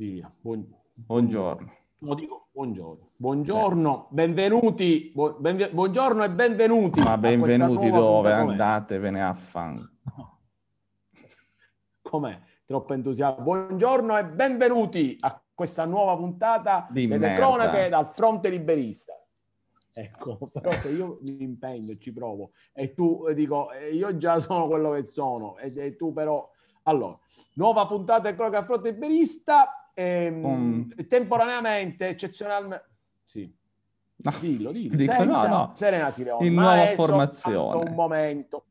Via. buongiorno. No, dico buongiorno. Buongiorno, Beh. benvenuti, bu- benve- buongiorno e benvenuti. Ma benvenuti dove? Andatevene a fan. Com'è? Troppo entusiasta. Buongiorno e benvenuti a questa nuova puntata Di delle merda. cronache dal fronte liberista. Ecco, però se io mi impegno e ci provo e tu eh, dico eh, io già sono quello che sono e, e tu però... Allora, nuova puntata del cronache a fronte liberista ehm, um. temporaneamente, eccezionalmente... Sì. No, dillo, dillo. Dico, Senza, no, no. Serena Sileone. In nuova formazione. Un momento.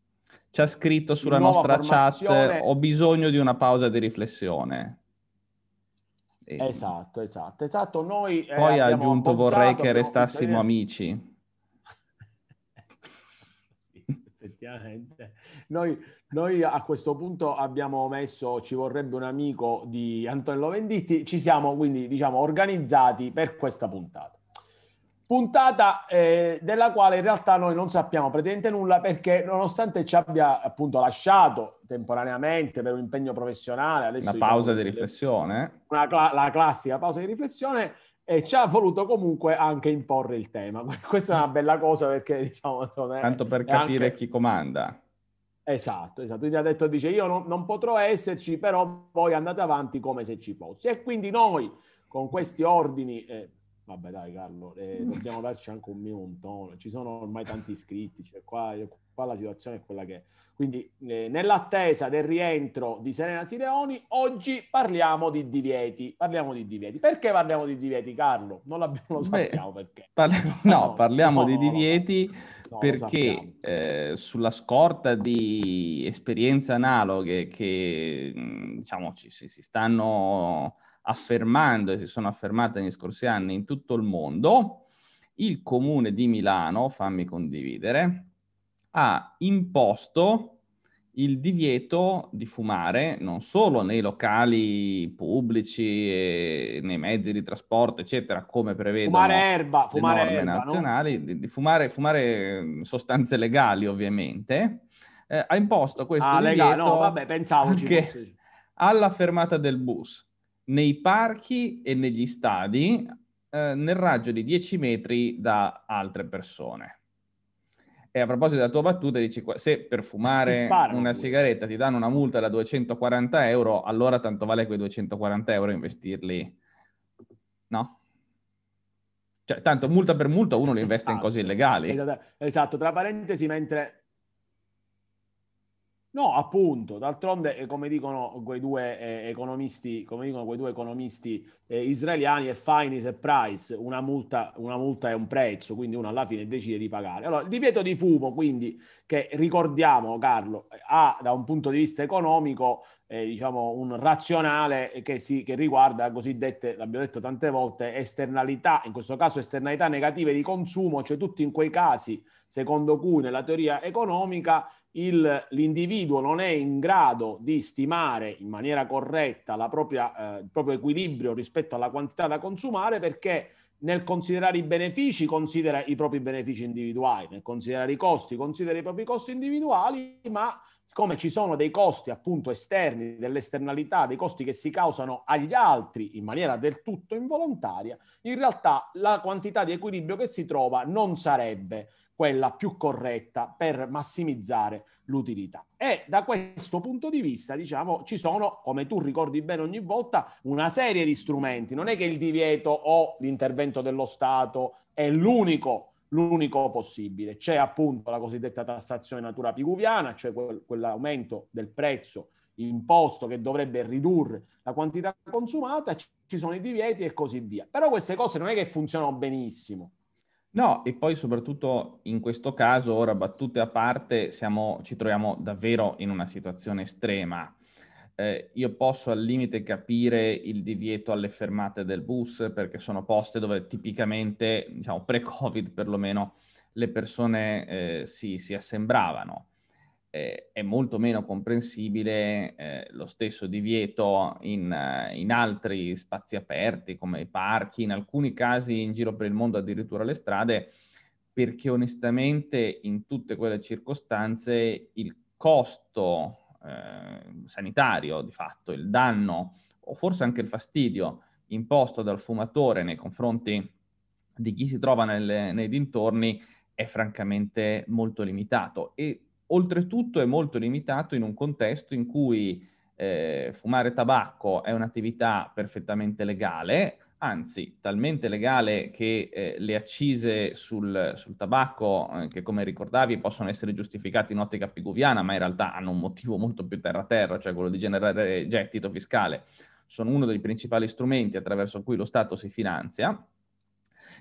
Ci ha scritto sulla nostra formazione... chat, ho bisogno di una pausa di riflessione. E... Esatto, esatto, esatto. Noi, eh, Poi ha aggiunto vorrei che restassimo fatto... amici. effettivamente. Noi noi a questo punto abbiamo messo ci vorrebbe un amico di Antonello Venditti, ci siamo quindi diciamo organizzati per questa puntata. Puntata eh, della quale in realtà noi non sappiamo praticamente nulla perché nonostante ci abbia appunto lasciato temporaneamente per un impegno professionale, adesso una diciamo pausa diciamo, di riflessione, una cla- la classica pausa di riflessione, e ci ha voluto comunque anche imporre il tema. Questa è una bella cosa perché diciamo... Tanto per capire anche... chi comanda. Esatto, esatto. Quindi ha detto, dice, io non, non potrò esserci, però voi andate avanti come se ci fossi. E quindi noi, con questi ordini, eh, vabbè dai Carlo, eh, mm. dobbiamo darci anche un minuto, ci sono ormai tanti iscritti, cioè qua, qua la situazione è quella che è. Quindi eh, nell'attesa del rientro di Serena Sileoni, oggi parliamo di divieti, parliamo di divieti. Perché parliamo di divieti Carlo? Non, lo sappiamo Beh, perché. Parli- no, no, parliamo no, di divieti... No, perché eh, sulla scorta di esperienze analoghe che mm, diciamo, ci, si, si stanno affermando e si sono affermate negli scorsi anni in tutto il mondo, il comune di Milano, fammi condividere, ha imposto il divieto di fumare non solo nei locali pubblici e nei mezzi di trasporto, eccetera, come prevede fumare erba, fumare norme erba, nazionali, no? di fumare, fumare, sostanze legali ovviamente, eh, ha imposto questo ah, divieto no, vabbè, pensavo anche alla fermata del bus, nei parchi e negli stadi, eh, nel raggio di 10 metri da altre persone. E a proposito della tua battuta, dici se per fumare una sigaretta ti danno una multa da 240 euro, allora tanto vale quei 240 euro investirli, no? Cioè, tanto multa per multa uno lo investe in cose esatto. illegali. esatto, tra parentesi, mentre No, appunto, d'altronde, eh, come dicono quei due eh, economisti, come dicono quei due economisti eh, israeliani, è fine is a price, una multa, una multa, è un prezzo, quindi uno alla fine decide di pagare. Allora, il divieto di fumo, quindi, che ricordiamo, Carlo, eh, ha da un punto di vista economico, eh, diciamo, un razionale che, si, che riguarda cosiddette, l'abbiamo detto tante volte, esternalità, in questo caso esternalità negative di consumo, cioè tutti in quei casi, secondo cui nella teoria economica, il, l'individuo non è in grado di stimare in maniera corretta propria, eh, il proprio equilibrio rispetto alla quantità da consumare perché nel considerare i benefici considera i propri benefici individuali, nel considerare i costi considera i propri costi individuali, ma siccome ci sono dei costi appunto esterni, dell'esternalità, dei costi che si causano agli altri in maniera del tutto involontaria, in realtà la quantità di equilibrio che si trova non sarebbe quella più corretta per massimizzare l'utilità. E da questo punto di vista, diciamo, ci sono, come tu ricordi bene ogni volta, una serie di strumenti. Non è che il divieto o l'intervento dello Stato è l'unico, l'unico possibile. C'è appunto la cosiddetta tassazione natura piguviana, cioè quel, quell'aumento del prezzo imposto che dovrebbe ridurre la quantità consumata, ci sono i divieti e così via. Però queste cose non è che funzionano benissimo No, e poi soprattutto in questo caso, ora battute a parte, siamo, ci troviamo davvero in una situazione estrema. Eh, io posso al limite capire il divieto alle fermate del bus perché sono poste dove tipicamente, diciamo pre-Covid perlomeno, le persone eh, si, si assembravano eh, è molto meno comprensibile eh, lo stesso divieto in, eh, in, altri spazi aperti come i parchi, in alcuni casi in giro per il mondo addirittura le strade, perché onestamente in tutte quelle circostanze il costo eh, sanitario di fatto, il danno o forse anche il fastidio imposto dal fumatore nei confronti di chi si trova nelle, nei dintorni è francamente molto limitato e oltretutto è molto limitato in un contesto in cui eh, fumare tabacco è un'attività perfettamente legale, anzi talmente legale che eh, le accise sul, sul tabacco, eh, che come ricordavi possono essere giustificate in ottica piguviana, ma in realtà hanno un motivo molto più terra-terra, cioè quello di generare gettito fiscale, sono uno dei principali strumenti attraverso cui lo Stato si finanzia.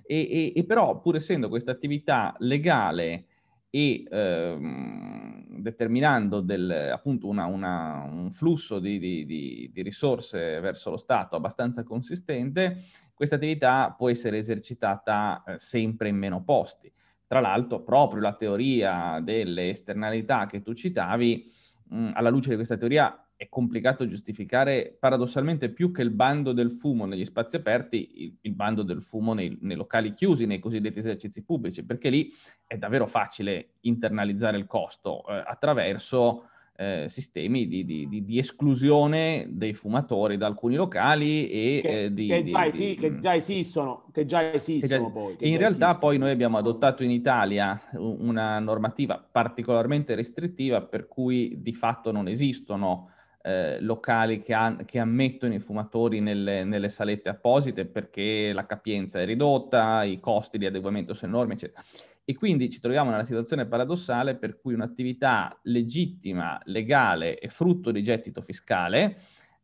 E, e, e però, pur essendo questa attività legale e ehm, determinando del, appunto una, una, un flusso di, di, di, di, risorse verso lo Stato abbastanza consistente, questa attività può essere esercitata eh, sempre in meno posti. Tra l'altro, proprio la teoria delle esternalità che tu citavi, mh, alla luce di questa teoria è complicato giustificare paradossalmente più che il bando del fumo negli spazi aperti, il, il bando del fumo nei, nei, locali chiusi, nei cosiddetti esercizi pubblici, perché lì è davvero facile internalizzare il costo eh, attraverso eh, sistemi di, di, di, di, esclusione dei fumatori da alcuni locali e che, eh, che, già, esi- che mm. già, esistono, che già esistono che già, poi. in realtà esistono. poi noi abbiamo adottato in Italia una normativa particolarmente restrittiva per cui di fatto non esistono eh, locali che, ha, che, ammettono i fumatori nelle, nelle, salette apposite perché la capienza è ridotta, i costi di adeguamento sono enormi, eccetera. E quindi ci troviamo nella situazione paradossale per cui un'attività legittima, legale e frutto di gettito fiscale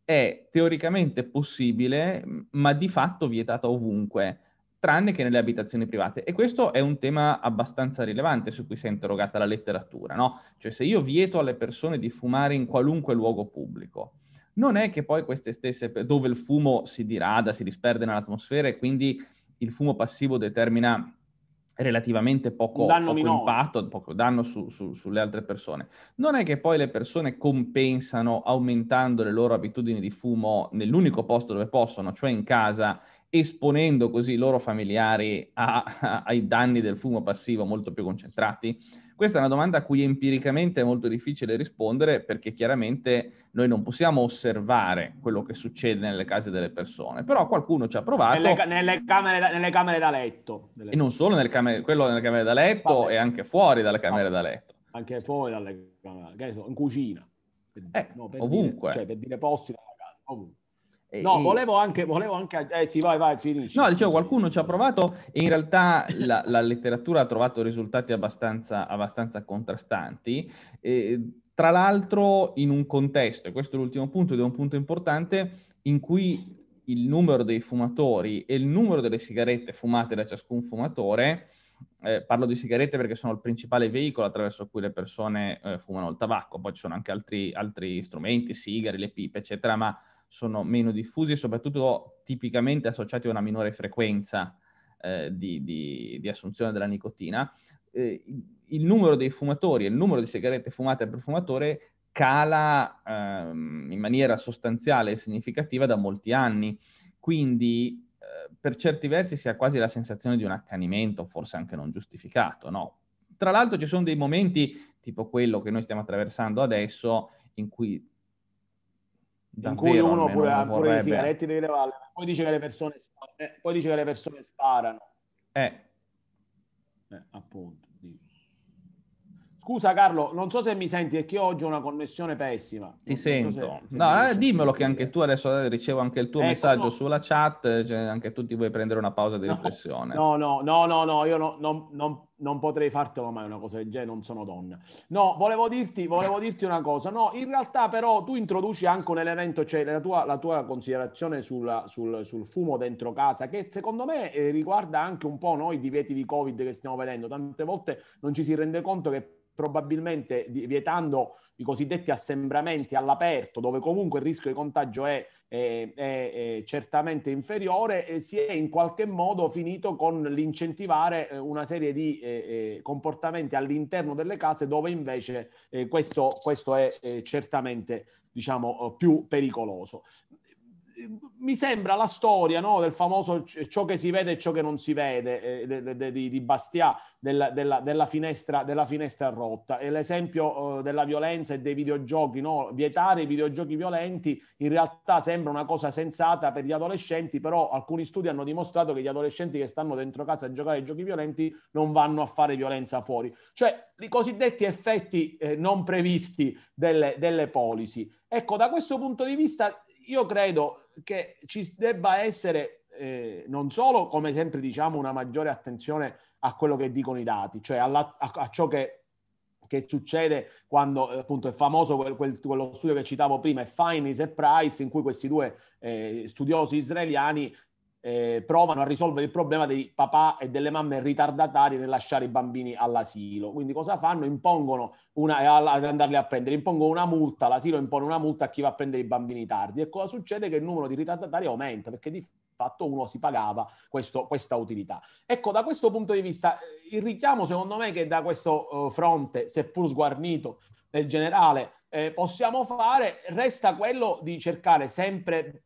è teoricamente possibile, ma di fatto vietata ovunque tranne che nelle abitazioni private. E questo è un tema abbastanza rilevante su cui si è interrogata la letteratura, no? Cioè se io vieto alle persone di fumare in qualunque luogo pubblico, non è che poi queste stesse, dove il fumo si dirada, si disperde nell'atmosfera e quindi il fumo passivo determina relativamente poco, poco impatto, poco danno su, su, sulle altre persone. Non è che poi le persone compensano aumentando le loro abitudini di fumo nell'unico posto dove possono, cioè in casa, esponendo così i loro familiari a, a, ai danni del fumo passivo molto più concentrati? Questa è una domanda a cui empiricamente è molto difficile rispondere perché chiaramente noi non possiamo osservare quello che succede nelle case delle persone, però qualcuno ci ha provato. Nelle, nelle, camere, da, nelle camere, da, letto. Delle... E non solo nelle camere, quello nelle camere da letto Vabbè. e anche fuori dalle camere Vabbè. da letto. Anche fuori dalle camere, in cucina. Per, eh, no, per ovunque. Dire, cioè per dire posti dalla casa, ovunque. No, volevo anche, volevo anche... Eh sì, vai, vai, finisci. No, dicevo, qualcuno ci ha provato e in realtà la, la letteratura ha trovato risultati abbastanza, abbastanza contrastanti. Eh, tra l'altro in un contesto, e questo è l'ultimo punto ed è un punto importante, in cui il numero dei fumatori e il numero delle sigarette fumate da ciascun fumatore, eh, parlo di sigarette perché sono il principale veicolo attraverso cui le persone eh, fumano il tabacco, poi ci sono anche altri, altri strumenti, sigari, le pipe, eccetera, ma sono meno diffusi e soprattutto tipicamente associati a una minore frequenza eh, di, di, di, assunzione della nicotina, eh, il numero dei fumatori e il numero di sigarette fumate per fumatore cala ehm, in maniera sostanziale e significativa da molti anni. Quindi eh, per certi versi si ha quasi la sensazione di un accanimento, forse anche non giustificato, no? Tra l'altro ci sono dei momenti, tipo quello che noi stiamo attraversando adesso, in cui Davvero, in cui uno pure, pure i sigaretti deve levarle, poi dice che le persone sparano. Eh, poi dice che le persone sparano. Eh. eh appunto. Scusa Carlo, non so se mi senti, è perché oggi ho una connessione pessima. Ti non sento. So se, se no, eh, dimmelo che anche tu adesso eh, ricevo anche il tuo ecco, messaggio no. sulla chat, cioè anche tu ti vuoi prendere una pausa di no, riflessione. No, no, no, no, no io no, non, non, non, potrei fartelo mai una cosa del genere, non sono donna. No, volevo dirti, volevo dirti una cosa. No, in realtà però tu introduci anche un elemento, cioè la tua, la tua considerazione sulla, sul, sul, fumo dentro casa, che secondo me eh, riguarda anche un po' noi i divieti di Covid che stiamo vedendo. Tante volte non ci si rende conto che probabilmente vietando i cosiddetti assembramenti all'aperto, dove comunque il rischio di contagio è, è, è, è certamente inferiore, si è in qualche modo finito con l'incentivare eh, una serie di eh, eh, comportamenti all'interno delle case dove invece eh, questo, questo, è eh, certamente diciamo, eh, più pericoloso mi sembra la storia no, del famoso ciò che si vede e ciò che non si vede eh, de, de, di, di Bastia, della, della, della, finestra, della, finestra, rotta. E l'esempio eh, della violenza e dei videogiochi, no? vietare i videogiochi violenti in realtà sembra una cosa sensata per gli adolescenti, però alcuni studi hanno dimostrato che gli adolescenti che stanno dentro casa a giocare ai giochi violenti non vanno a fare violenza fuori. Cioè i cosiddetti effetti eh, non previsti delle, delle policy. Ecco, da questo punto di vista io credo che ci debba essere eh, non solo, come sempre diciamo, una maggiore attenzione a quello che dicono i dati, cioè alla, a, a, ciò che, che, succede quando eh, appunto è famoso quel, quel, quello studio che citavo prima, Finis e Price, in cui questi due eh, studiosi israeliani eh, provano a risolvere il problema dei papà e delle mamme ritardatari nel lasciare i bambini all'asilo. Quindi cosa fanno? Impongono una, eh, ad andarli a prendere, impongono una multa, l'asilo impone una multa a chi va a prendere i bambini tardi. E cosa succede? Che il numero di ritardatari aumenta, perché di fatto uno si pagava questo, questa utilità. Ecco, da questo punto di vista, eh, il richiamo secondo me che da questo eh, fronte, seppur sguarnito, nel generale eh, possiamo fare, resta quello di cercare sempre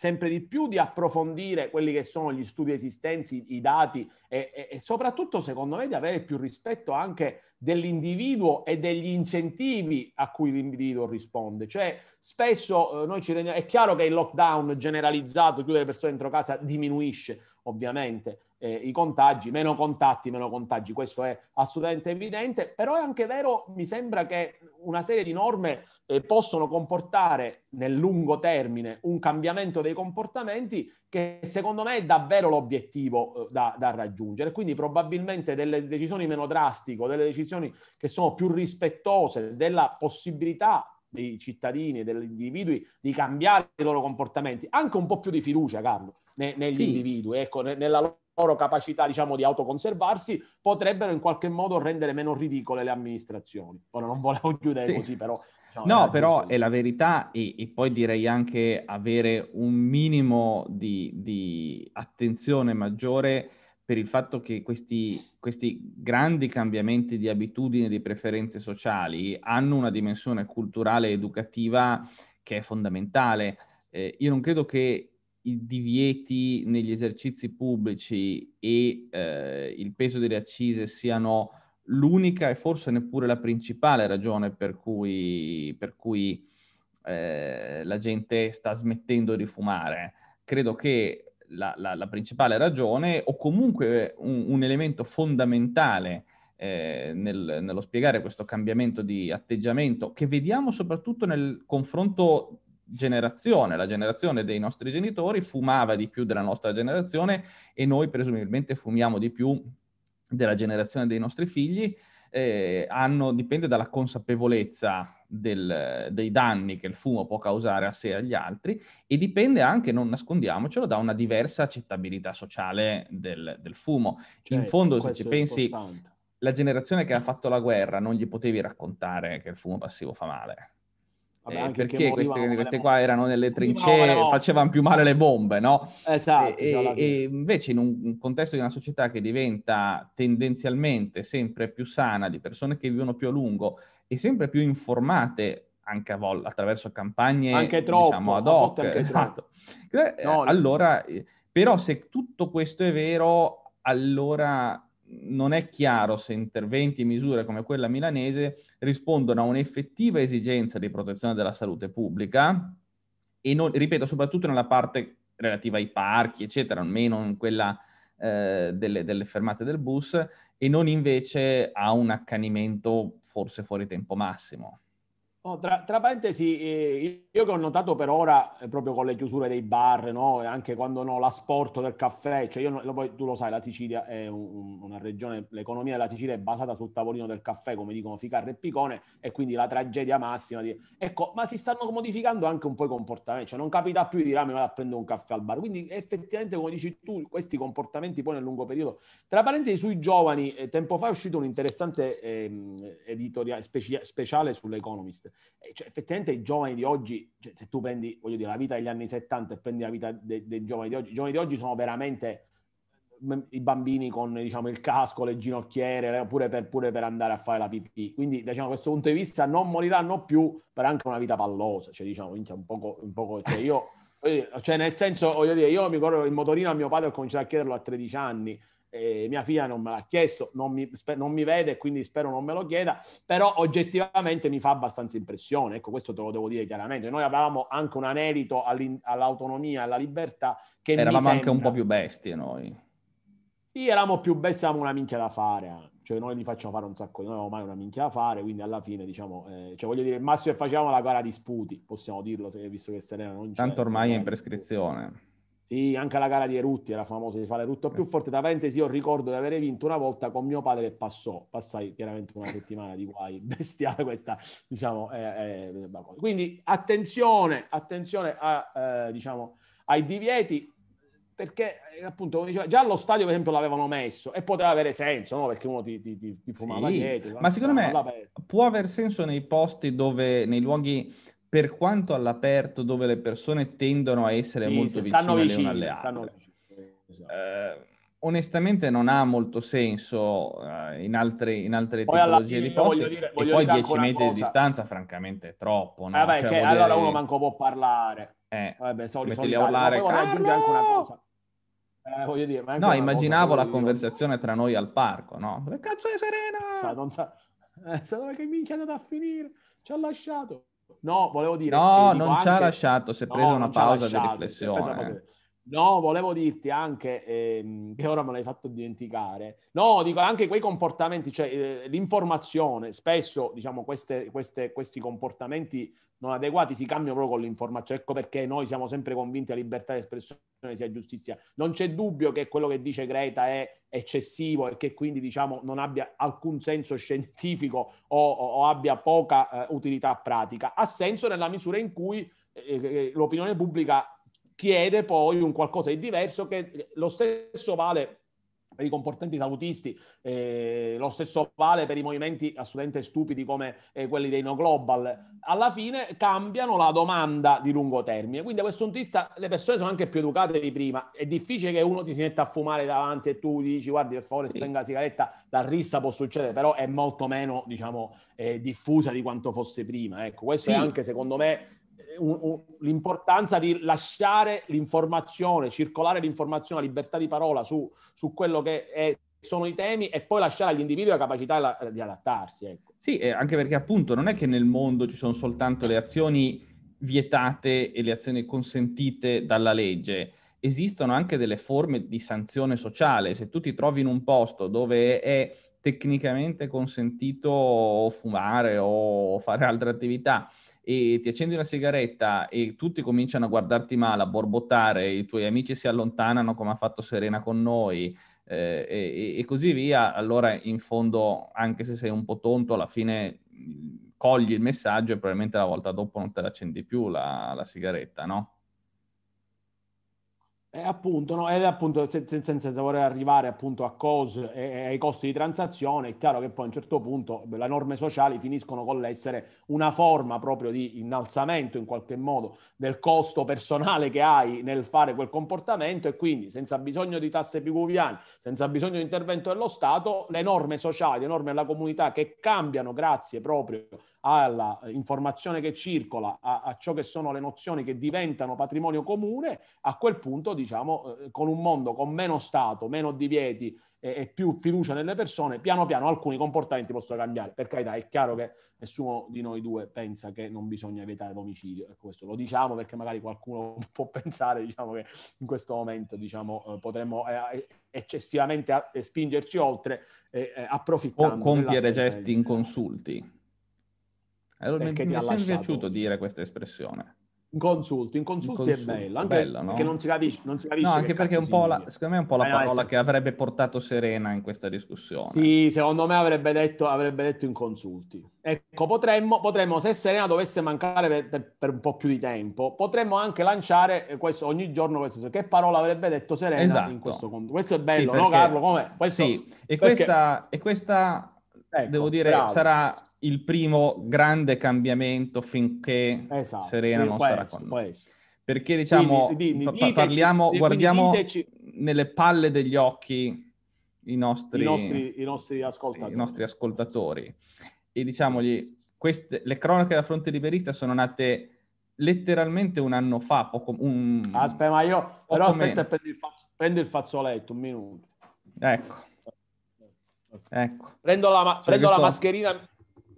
sempre di più di approfondire quelli che sono gli studi esistenti, i dati e, e, e soprattutto secondo me di avere più rispetto anche dell'individuo e degli incentivi a cui l'individuo risponde. Cioè spesso eh, noi ci rendiamo, è chiaro che il lockdown generalizzato, chiudere le persone dentro casa, diminuisce ovviamente eh, i contagi, meno contatti, meno contagi, questo è assolutamente evidente, però è anche vero, mi sembra che una serie di norme eh, possono comportare nel lungo termine un cambiamento dei comportamenti che secondo me è davvero l'obiettivo eh, da, da, raggiungere, quindi probabilmente delle decisioni meno drastiche, delle decisioni che sono più rispettose della possibilità dei cittadini, e degli individui di cambiare i loro comportamenti, anche un po' più di fiducia, Carlo ne, negli sì. individui, ecco, ne, nella loro capacità diciamo, di autoconservarsi, potrebbero in qualche modo rendere meno ridicole le amministrazioni. Ora non volevo chiudere sì. così, però... Diciamo, no, però è la verità e, e, poi direi anche avere un minimo di, di attenzione maggiore per il fatto che questi, questi, grandi cambiamenti di abitudini e di preferenze sociali hanno una dimensione culturale ed educativa che è fondamentale. Eh, io non credo che i divieti negli esercizi pubblici e eh, il peso delle accise siano l'unica e forse neppure la principale ragione per cui, per cui eh, la gente sta smettendo di fumare. Credo che la, la, la principale ragione o comunque un, un elemento fondamentale eh, nel, nello spiegare questo cambiamento di atteggiamento che vediamo soprattutto nel confronto generazione, la generazione dei nostri genitori, fumava di più della nostra generazione e noi presumibilmente fumiamo di più della generazione dei nostri figli. Eh, hanno, dipende dalla consapevolezza del, dei danni che il fumo può causare a sé e agli altri e dipende anche, non nascondiamocelo, da una diversa accettabilità sociale del, del fumo. Cioè, In certo, fondo, se ci pensi, importante. la generazione che ha fatto la guerra non gli potevi raccontare che il fumo passivo fa male. Vabbè, eh, perché queste, queste qua erano nelle trincee, facevano più male le bombe, no? Esatto. E, e cioè, invece in un contesto di una società che diventa tendenzialmente sempre più sana, di persone che vivono più a lungo e sempre più informate anche a vol- attraverso campagne anche diciamo, troppo, diciamo ad hoc. Esatto. Eh, no, allora, eh, però se tutto questo è vero, allora non è chiaro se interventi e misure come quella milanese rispondono a un'effettiva esigenza di protezione della salute pubblica e, non, ripeto, soprattutto nella parte relativa ai parchi, eccetera, almeno in quella eh, delle, delle, fermate del bus, e non invece a un accanimento forse fuori tempo massimo. No, oh, tra, tra, parentesi, eh, io che ho notato per ora, eh, proprio con le chiusure dei bar, no? anche quando no, l'asporto del caffè, cioè io, lo, tu lo sai, la Sicilia è un, una regione, l'economia della Sicilia è basata sul tavolino del caffè, come dicono Ficarre e Picone, e quindi la tragedia massima. Di, ecco, ma si stanno modificando anche un po' i comportamenti, cioè non capita più di là, ah, mi vado a prendere un caffè al bar. Quindi effettivamente, come dici tu, questi comportamenti poi nel lungo periodo. Tra parentesi, sui giovani, eh, tempo fa è uscito un interessante ehm, editoriale speciale sull'Economist West. Cioè, effettivamente i giovani di oggi, cioè, se tu prendi voglio dire, la vita degli anni 70 e prendi la vita dei, dei giovani di oggi, i giovani di oggi sono veramente mm, i bambini con diciamo, il casco, le ginocchiere, pure per, pure per, andare a fare la pipì. Quindi, diciamo, da questo punto di vista non moriranno più per anche una vita pallosa. Cioè, diciamo, un poco, un poco cioè, io, eh, cioè, nel senso, voglio dire, io mi corro il motorino a mio padre ho cominciato a chiederlo a 13 anni eh, mia figlia non me l'ha chiesto, non mi, sper- non mi vede, quindi spero non me lo chieda, però oggettivamente mi fa abbastanza impressione, ecco questo te lo devo dire chiaramente. Noi avevamo anche un anelito all'autonomia, alla libertà che Eravamo sembra... anche un po' più bestie noi. Sì, eravamo più bestie, avevamo una minchia da fare, eh. cioè noi li facciamo fare un sacco, noi avevamo mai una minchia da fare, quindi alla fine diciamo, eh, cioè voglio dire, il massimo che facevamo la gara di sputi, possiamo dirlo, se, visto che Serena non c'è. Tanto ormai è in eh. prescrizione. Sì, anche la gara di Erutti era famosa di fare tutto più eh forte. Da parentesi, io ricordo di avere vinto una volta con mio padre che passò. Passai chiaramente una settimana di guai bestiale questa, diciamo. Eh, eh, quindi attenzione, attenzione a, eh, diciamo, ai divieti, perché eh, appunto, come diceva, già allo stadio per esempio l'avevano messo e poteva avere senso, no? Perché uno ti, ti, ti, ti fumava sì, dietro. Ma eh, secondo me può aver senso nei posti dove, nei luoghi per quanto all'aperto dove le persone tendono a essere sì, molto vicine, vicine alle altre. Esatto. Eh, onestamente non ha molto senso eh, in altre, in altre tipologie di posti dire, e poi 10 metri di distanza francamente è troppo no? vabbè, eh, cioè, cioè, voglio... allora uno manco può parlare eh, vabbè, sorry, mettili a urlare anche una cosa eh, dire, no, immaginavo la conversazione dire. tra noi al parco, no? Che cazzo è Serena? Sa, non sa, eh, sa dove che minchia è andata a finire, ci ha lasciato. No, volevo dire... No, non ci ha lasciato, si è presa no, una pausa lasciato, eh. di riflessione. No, volevo dirti anche, ehm, che ora me l'hai fatto dimenticare, no, dico anche quei comportamenti, cioè eh, l'informazione, spesso diciamo queste, queste, questi comportamenti non adeguati si cambiano proprio con l'informazione. Ecco perché noi siamo sempre convinti che la libertà di espressione sia giustizia. Non c'è dubbio che quello che dice Greta è eccessivo e che quindi diciamo non abbia alcun senso scientifico o, o abbia poca eh, utilità pratica. Ha senso nella misura in cui eh, eh, eh, l'opinione pubblica chiede poi un qualcosa di diverso che lo stesso vale per i comportamenti salutisti, eh, lo stesso vale per i movimenti assolutamente stupidi come eh, quelli dei no global, alla fine cambiano la domanda di lungo termine. Quindi da questo punto di vista le persone sono anche più educate di prima. È difficile che uno ti si metta a fumare davanti e tu dici guardi per favore sì. spenga la sigaretta, la rissa può succedere, però è molto meno diciamo, eh, diffusa di quanto fosse prima. Ecco, questo sì. è anche secondo me l'importanza di lasciare l'informazione, circolare l'informazione, la libertà di parola su, su quello che è, sono i temi e poi lasciare agli individui la capacità di adattarsi. Ecco. Sì, anche perché appunto non è che nel mondo ci sono soltanto le azioni vietate e le azioni consentite dalla legge. Esistono anche delle forme di sanzione sociale. Se tu ti trovi in un posto dove è tecnicamente consentito fumare o fare altre attività e ti accendi una sigaretta e tutti cominciano a guardarti male, a borbottare, i tuoi amici si allontanano come ha fatto Serena con noi eh, e, e, così via, allora in fondo, anche se sei un po' tonto, alla fine mm, cogli il messaggio e probabilmente la volta dopo non te l'accendi più la, la sigaretta, no? Eh, appunto, no, ed appunto senza, senza, voler arrivare appunto a cose e, eh, eh, ai costi di transazione, è chiaro che poi a un certo punto le norme sociali finiscono con l'essere una forma proprio di innalzamento in qualche modo del costo personale che hai nel fare quel comportamento e quindi senza bisogno di tasse picuviane, senza bisogno di intervento dello Stato, le norme sociali, le norme della comunità che cambiano grazie proprio alla informazione che circola, a, a ciò che sono le nozioni che diventano patrimonio comune, a quel punto diciamo, eh, con un mondo con meno Stato, meno divieti e, e, più fiducia nelle persone, piano piano alcuni comportamenti possono cambiare. Per carità, è chiaro che nessuno di noi due pensa che non bisogna evitare l'omicidio, ecco, questo lo diciamo perché magari qualcuno può pensare diciamo, che in questo momento diciamo, eh, potremmo eh, eccessivamente a, spingerci oltre, eh, approfittando. O compiere gesti inconsulti. Allora, mi, mi è piaciuto dire questa espressione. In consulti, in consulti, in consulti è bello, anche bello, perché non si capisce. Non si capisce no, anche perché un po la, secondo me è un po' la eh, parola no, che avrebbe portato Serena in questa discussione. Sì, secondo me avrebbe detto, avrebbe detto in consulti. Ecco, potremmo, potremmo se Serena dovesse mancare per, per, per, un po' più di tempo, potremmo anche lanciare eh, questo, ogni giorno questo, cioè, che parola avrebbe detto Serena esatto. in questo contesto? Questo è bello, sì, perché, no Carlo? Come? Questo, sì, e perché... questa... E questa ecco, devo dire, bravo. sarà il primo grande cambiamento finché esatto. Serena non sarà con noi. Perché diciamo, quindi, dimmi, diteci, parliamo, guardiamo diteci. nelle palle degli occhi i nostri, I nostri, i nostri, ascoltatori. I nostri ascoltatori. E diciamogli, queste, le cronache da fronte liberista sono nate letteralmente un anno fa. Poco, un, aspetta, ma io però aspetta, prendi il, fazz- prendi il fazzoletto, un minuto. Ecco. Ecco. ecco. Prendo la, ma- cioè, prendo la mascherina,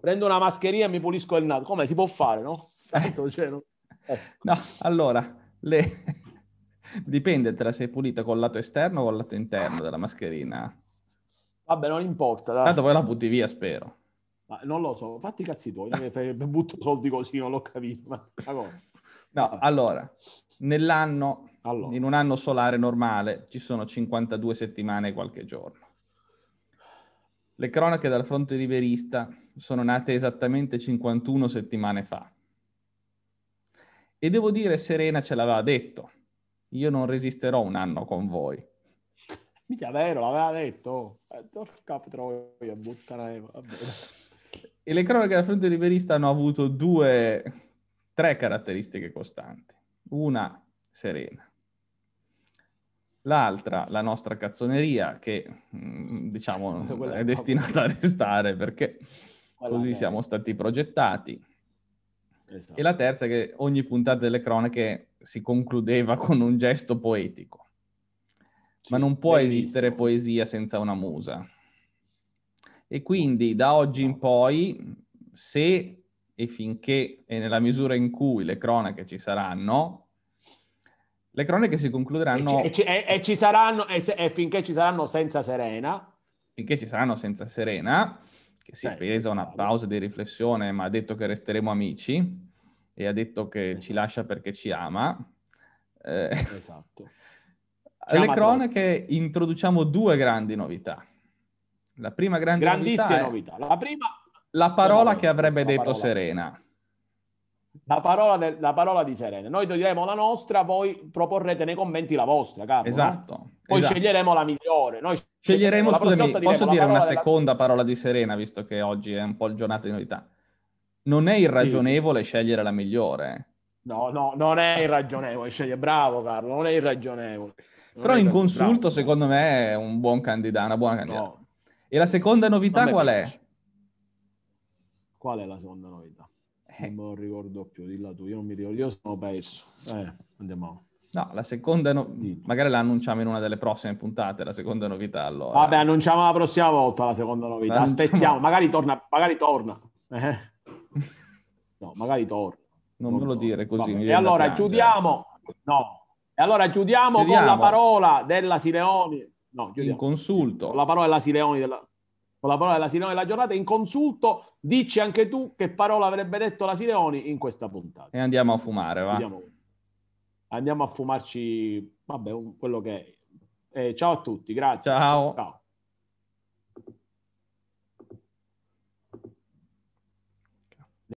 prendo una mascherina e mi pulisco il naso. Come si può fare, no? Certo, cioè, no? Ecco. no, allora, le... dipende te la sei pulita col lato esterno o col lato interno della mascherina. Vabbè, non importa. Dai. Tanto poi la butti via, spero. Ma non lo so, fatti i cazzi tuoi, butto soldi così, non l'ho capito. Ma... no, allora, nell'anno, allora. in un anno solare normale, ci sono 52 settimane e qualche giorno. Le cronache dal fronte riverista sono nate esattamente 51 settimane fa. E devo dire, Serena ce l'aveva detto, io non resisterò un anno con voi. Mica vero, l'aveva detto. Eh, porca troia, buttare. Eh, e le cronache della fronte liberista hanno avuto due, tre caratteristiche costanti. Una, serena. L'altra, la nostra cazzoneria, che mm, diciamo è destinata a restare perché Così siamo stati progettati. Esatto. E la esatto. terza è che ogni puntata delle cronache si concludeva con un gesto poetico. Ma non può Bellissimo. esistere poesia senza una musa. E quindi da oggi in poi, se e finché e nella misura in cui le cronache ci saranno, le cronache si concluderanno... E, ci, e, e ci saranno, e, se, e finché ci saranno senza Serena. Finché ci saranno senza Serena, che si è presa una pausa di riflessione, ma ha detto che resteremo amici e ha detto che ci esatto. lascia perché ci ama. Eh, esatto. alle ama cronache te. introduciamo due grandi novità. La prima grande Grandissima novità, novità. la prima la parola che avrebbe detto parola. Serena. La parola, del, la parola, di Serena. Noi diremo la nostra, voi proporrete nei commenti la vostra, Carlo. Eh? Esatto. No? Poi esatto. sceglieremo la migliore. Noi sceglieremo scusami, posso dire una seconda della... parola di Serena, visto che oggi è un po' il giornata di novità. Non è irragionevole sì, sì. scegliere la migliore. No, no, non è irragionevole scegliere. Bravo Carlo, non è irragionevole. Non Però è in consulto bravo. secondo me è un buon candidato, una buona candidata. No. E la seconda novità qual piace. è? Qual è la seconda novità? Non me lo ricordo più, dilla tu, io non mi ricordo, io sono perso. Eh, andiamo. No, la seconda, no... magari la annunciamo in una delle prossime puntate, la seconda novità allora. Vabbè, annunciamo la prossima volta la seconda novità, annunciamo... aspettiamo, magari torna, magari torna. Eh. No, magari torna. Non, me lo dire così. E allora chiudiamo, no, e allora chiudiamo, chiudiamo, con la parola della Sileoni. No, chiudiamo. In consulto. Sì, con la parola della Sileoni della... Con la parola della Sileoni della giornata, in consulto Dici anche tu che parola avrebbe detto la Sileoni in questa puntata. E andiamo a fumare, va? Andiamo, andiamo a fumarci, vabbè, quello che è. Eh, ciao a tutti, grazie. ciao. ciao.